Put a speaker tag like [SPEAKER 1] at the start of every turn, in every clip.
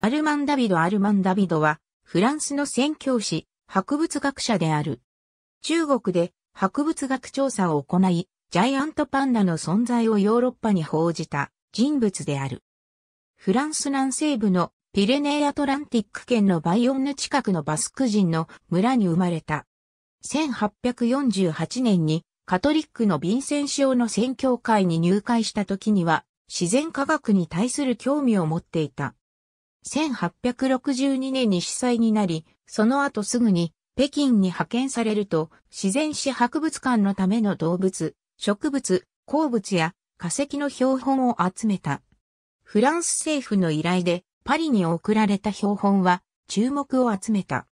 [SPEAKER 1] アルマン・ダビド・アルマン・ダビドは、フランスの宣教師、博物学者である。中国で博物学調査を行い、ジャイアントパンダの存在をヨーロッパに報じた人物である。フランス南西部のピレネーアトランティック圏のバイオンヌ近くのバスク人の村に生まれた。1848年にカトリックのビンセンシオの宣教会に入会した時には自然科学に対する興味を持っていた。1862年に司祭になり、その後すぐに北京に派遣されると、自然史博物館のための動物、植物、鉱物や化石の標本を集めた。フランス政府の依頼でパリに送られた標本は注目を集めた。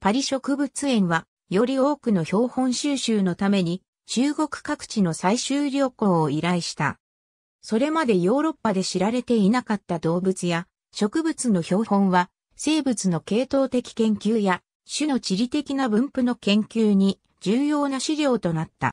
[SPEAKER 1] パリ植物園はより多くの標本収集のために中国各地の採集旅行を依頼した。それまでヨーロッパで知られていなかった動物や植物の標本は、生物の系統的研究や、種の地理的な分布の研究に重要な資料となった。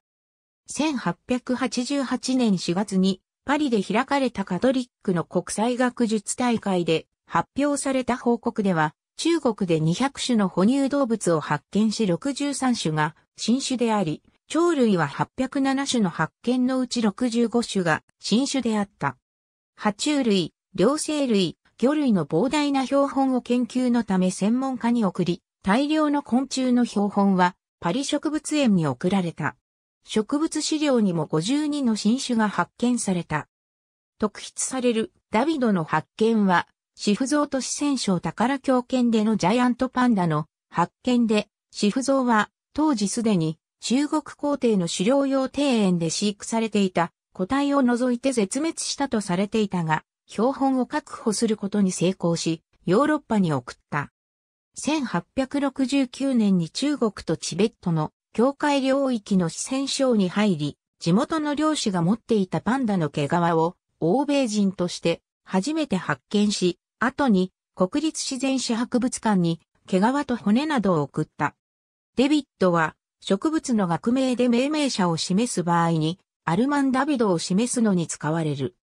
[SPEAKER 1] 1888年4月にパリで開かれたカトリックの国際学術大会で発表された報告では、中国で200種の哺乳動物を発見し63種が新種であり、鳥類は807種の発見のうち65種が新種であった。爬虫類、両生類、魚類の膨大な標本を研究のため専門家に送り、大量の昆虫の標本はパリ植物園に送られた。植物資料にも52の新種が発見された。特筆されるダビドの発見は、シフゾウと四川省宝狂犬でのジャイアントパンダの発見で、シフゾウは当時すでに中国皇帝の狩猟用庭園で飼育されていた個体を除いて絶滅したとされていたが、標本を確保することに成功し、ヨーロッパに送った。1869年に中国とチベットの境界領域の四川省に入り、地元の漁師が持っていたパンダの毛皮を欧米人として初めて発見し、後に国立自然史博物館に毛皮と骨などを送った。デビットは植物の学名で命名者を示す場合にアルマンダビドを示すのに使われる。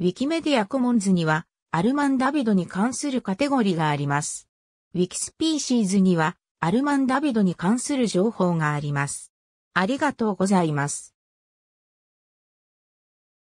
[SPEAKER 1] ウィキメディアコモンズには、アルマン・ダビドに関するカテゴリーがあります。ウィキスピーシーズには、アルマン・ダビドに関する情報があります。ありがとうございます。